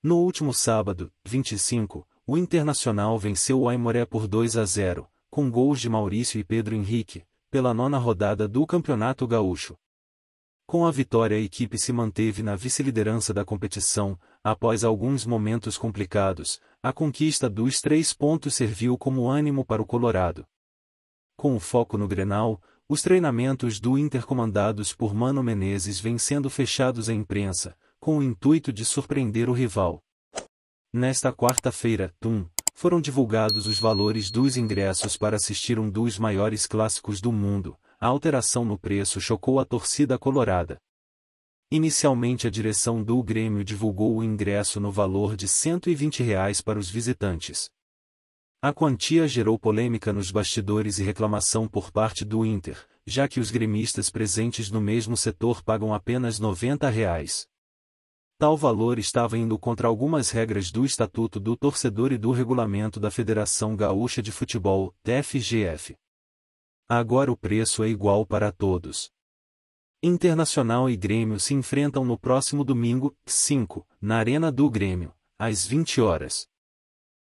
No último sábado, 25, o Internacional venceu o Aimoré por 2 a 0, com gols de Maurício e Pedro Henrique, pela nona rodada do Campeonato Gaúcho. Com a vitória a equipe se manteve na vice-liderança da competição, após alguns momentos complicados, a conquista dos três pontos serviu como ânimo para o Colorado. Com o foco no Grenal, os treinamentos do Inter comandados por Mano Menezes vêm sendo fechados à imprensa, com o intuito de surpreender o rival. Nesta quarta-feira, TUM, foram divulgados os valores dos ingressos para assistir um dos maiores clássicos do mundo. A alteração no preço chocou a torcida colorada. Inicialmente a direção do Grêmio divulgou o ingresso no valor de R$ 120 reais para os visitantes. A quantia gerou polêmica nos bastidores e reclamação por parte do Inter, já que os gremistas presentes no mesmo setor pagam apenas R$ 90. Reais. Tal valor estava indo contra algumas regras do Estatuto do Torcedor e do Regulamento da Federação Gaúcha de Futebol, TFGF. Agora o preço é igual para todos. Internacional e Grêmio se enfrentam no próximo domingo, 5, na Arena do Grêmio, às 20 horas.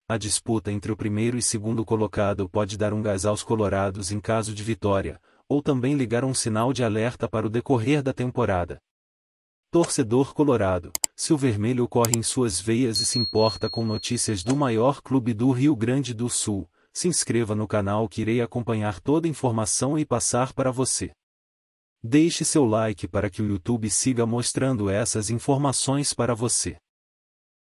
A disputa entre o primeiro e segundo colocado pode dar um gás aos colorados em caso de vitória, ou também ligar um sinal de alerta para o decorrer da temporada. Torcedor colorado, se o vermelho corre em suas veias e se importa com notícias do maior clube do Rio Grande do Sul, se inscreva no canal que irei acompanhar toda a informação e passar para você. Deixe seu like para que o YouTube siga mostrando essas informações para você.